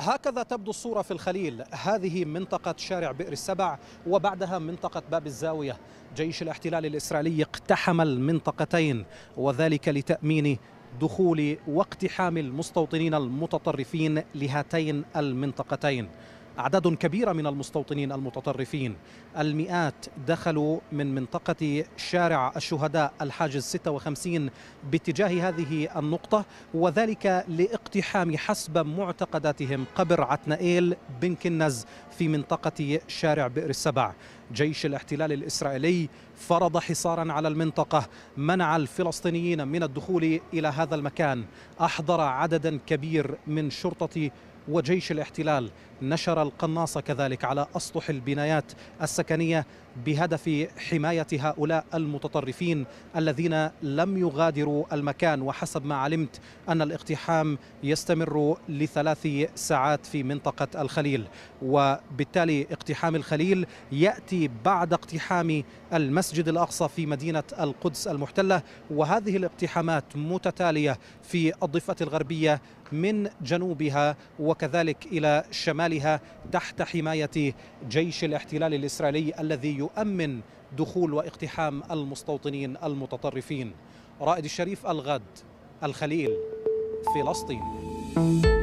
هكذا تبدو الصورة في الخليل هذه منطقة شارع بئر السبع وبعدها منطقة باب الزاوية جيش الاحتلال الإسرائيلي اقتحم المنطقتين وذلك لتأمين دخول واقتحام المستوطنين المتطرفين لهاتين المنطقتين أعداد كبيرة من المستوطنين المتطرفين المئات دخلوا من منطقة شارع الشهداء الحاجز 56 باتجاه هذه النقطة وذلك لاقتحام حسب معتقداتهم قبر عتنائيل بن كنز في منطقة شارع بئر السبع جيش الاحتلال الإسرائيلي فرض حصارا على المنطقة منع الفلسطينيين من الدخول إلى هذا المكان أحضر عددا كبير من شرطة وجيش الاحتلال نشر القناص كذلك على أسطح البنايات السكنية بهدف حماية هؤلاء المتطرفين الذين لم يغادروا المكان وحسب ما علمت أن الاقتحام يستمر لثلاث ساعات في منطقة الخليل وبالتالي اقتحام الخليل يأتي بعد اقتحام المسجد الأقصى في مدينة القدس المحتلة وهذه الاقتحامات متتالية في الضفة الغربية من جنوبها و وكذلك إلى شمالها تحت حماية جيش الاحتلال الإسرائيلي الذي يؤمن دخول واقتحام المستوطنين المتطرفين رائد الشريف الغد الخليل فلسطين